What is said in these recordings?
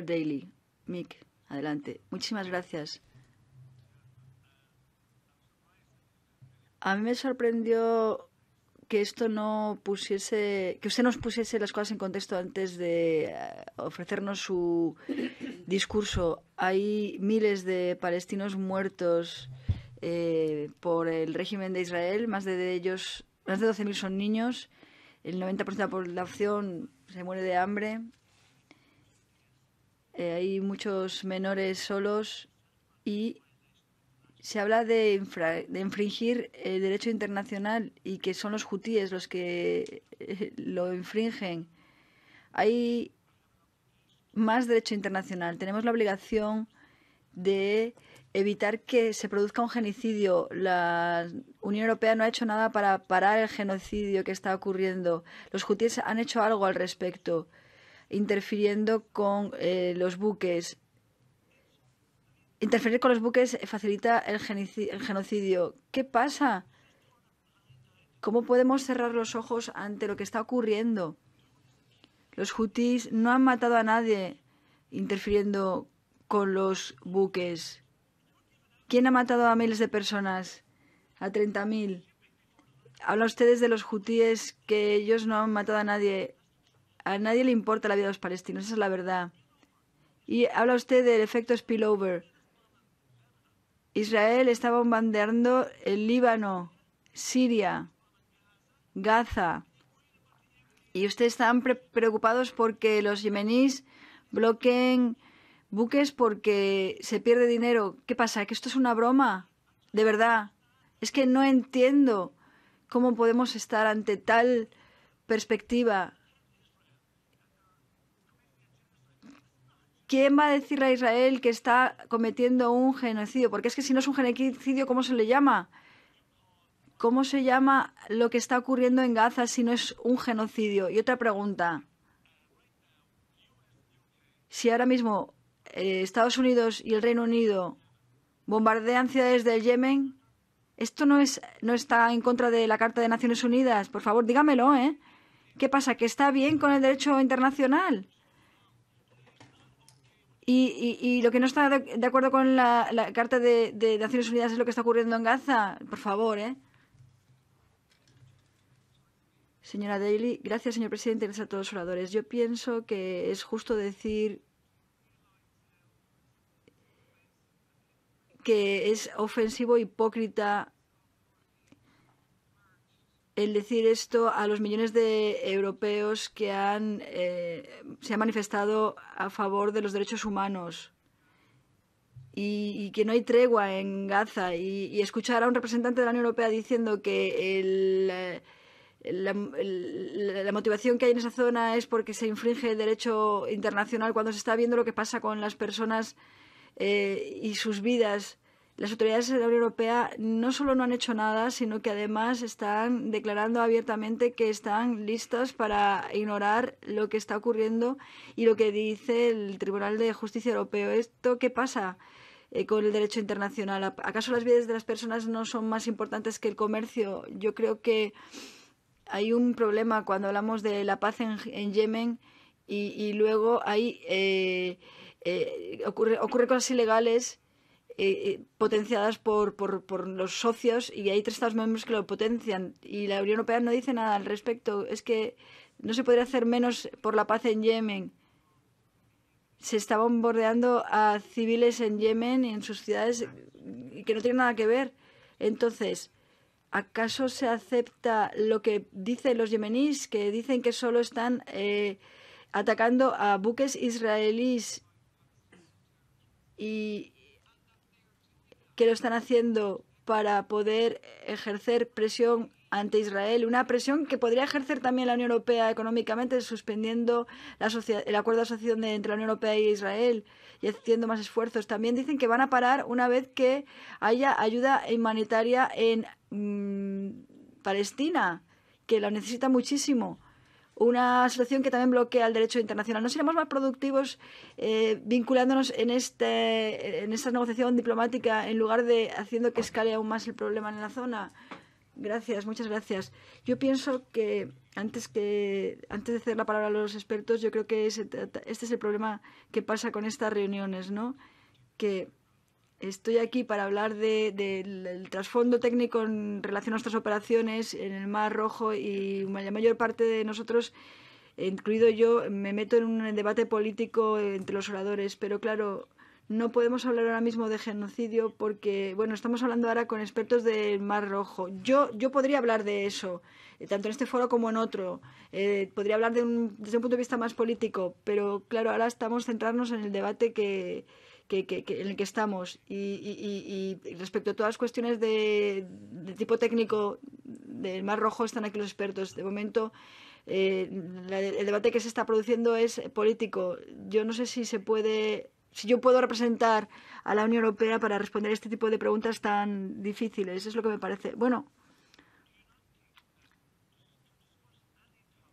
Daily. Mick, adelante. Muchísimas gracias. A mí me sorprendió que esto no pusiese, que usted nos pusiese las cosas en contexto antes de eh, ofrecernos su discurso. Hay miles de palestinos muertos eh, por el régimen de Israel, más de ellos, más de 12.000 son niños, el 90% de la población se muere de hambre, eh, hay muchos menores solos y se habla de, infringir el derecho internacional y que son los hutíes los que eh, lo infringen. Hay más derecho internacional. Tenemos la obligación de evitar que se produzca un genocidio. La Unión Europea no ha hecho nada para parar el genocidio que está ocurriendo. Los hutíes han hecho algo al respecto interfiriendo con eh, los buques. Interferir con los buques facilita el, genocidio. ¿Qué pasa? ¿Cómo podemos cerrar los ojos ante lo que está ocurriendo? Los hutis no han matado a nadie interfiriendo con los buques. ¿Quién ha matado a miles de personas? A 30.000. Habla ustedes de los hutíes que ellos no han matado a nadie. A nadie le importa la vida de los palestinos, esa es la verdad. Y habla usted del efecto spillover. Israel está bombardeando el Líbano, Siria, Gaza. Y ustedes están preocupados porque los yemeníes bloqueen buques porque se pierde dinero. ¿Qué pasa? ¿Que esto es una broma? De verdad. Es que no entiendo cómo podemos estar ante tal perspectiva. ¿quién va a decir a Israel que está cometiendo un genocidio? Porque es que si no es un genocidio, ¿cómo se le llama? ¿Cómo se llama lo que está ocurriendo en Gaza si no es un genocidio? Y otra pregunta. Si ahora mismo eh, Estados Unidos y el Reino Unido bombardean ciudades del Yemen, esto no, es, no está en contra de la Carta de Naciones Unidas. Por favor, dígamelo, ¿eh? ¿Qué pasa? ¿Que está bien con el derecho internacional? Y, lo que no está de, acuerdo con la, Carta de, de, Naciones Unidas es lo que está ocurriendo en Gaza. Por favor, ¿eh? Señora Daly, gracias, señor presidente, gracias a todos los oradores. Yo pienso que es justo decir que es ofensivo, hipócrita el decir esto a los millones de europeos que han, eh, se han manifestado a favor de los derechos humanos y, que no hay tregua en Gaza y, escuchar a un representante de la Unión Europea diciendo que eh, la, motivación que hay en esa zona es porque se infringe el derecho internacional cuando se está viendo lo que pasa con las personas eh, y sus vidas las autoridades de la Unión Europea no solo no han hecho nada, sino que además están declarando abiertamente que están listas para ignorar lo que está ocurriendo y lo que dice el Tribunal de Justicia Europeo. ¿Esto qué pasa? Eh, con el derecho internacional. ¿Acaso las vidas de las personas no son más importantes que el comercio? Yo creo que hay un problema cuando hablamos de la paz en, Yemen y, luego hay, eh, eh, ocurre, ocurre cosas ilegales eh, eh, potenciadas por, los socios y hay tres Estados miembros que lo potencian y la Unión Europea no dice nada al respecto. Es que no se podría hacer menos por la paz en Yemen. Se está bombardeando a civiles en Yemen y en sus ciudades que no tienen nada que ver. Entonces, ¿acaso se acepta lo que dicen los yemeníes, que dicen que solo están eh, atacando a buques israelíes y que lo están haciendo para poder ejercer presión ante Israel, una presión que podría ejercer también la Unión Europea económicamente, suspendiendo el acuerdo de asociación entre la Unión Europea e Israel y haciendo más esfuerzos. También dicen que van a parar una vez que haya ayuda humanitaria en mm, Palestina, que la necesita muchísimo una solución que también bloquea el derecho internacional. ¿No seremos más productivos eh, vinculándonos en, este, en esta negociación diplomática en lugar de haciendo que escale aún más el problema en la zona? Gracias, muchas gracias. Yo pienso que antes, que, antes de hacer la palabra a los expertos, yo creo que este es el problema que pasa con estas reuniones, ¿no? Que Estoy aquí para hablar del trasfondo técnico en relación a nuestras operaciones en el Mar Rojo y la mayor parte de nosotros, eh, incluido yo, me meto en un debate político entre los oradores, pero claro, no podemos hablar ahora mismo de genocidio porque, bueno, estamos hablando ahora con expertos del Mar Rojo. Yo, yo podría hablar de eso, eh, tanto en este foro como en otro. Eh, podría hablar de desde un punto de vista más político, pero claro, ahora estamos centrarnos en el debate que, en el que estamos y, respecto a todas las cuestiones de, tipo técnico del Mar Rojo están aquí los expertos. De momento, eh, el debate que se está produciendo es político. Yo no sé si se puede, si yo puedo representar a la Unión Europea para responder este tipo de preguntas tan difíciles. Es lo que me parece. Bueno,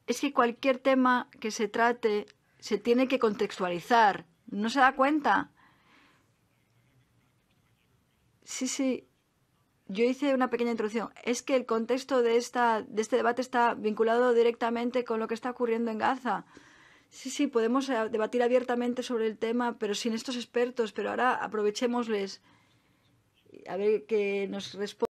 es que cualquier tema que se trate se tiene que contextualizar. No se da cuenta. Sí, sí. Yo hice una pequeña introducción. Es que el contexto de, esta, de este debate está vinculado directamente con lo que está ocurriendo en Gaza. Sí, sí, podemos eh, debatir abiertamente sobre el tema, pero sin estos expertos. Pero ahora aprovechémosles a ver qué nos responde.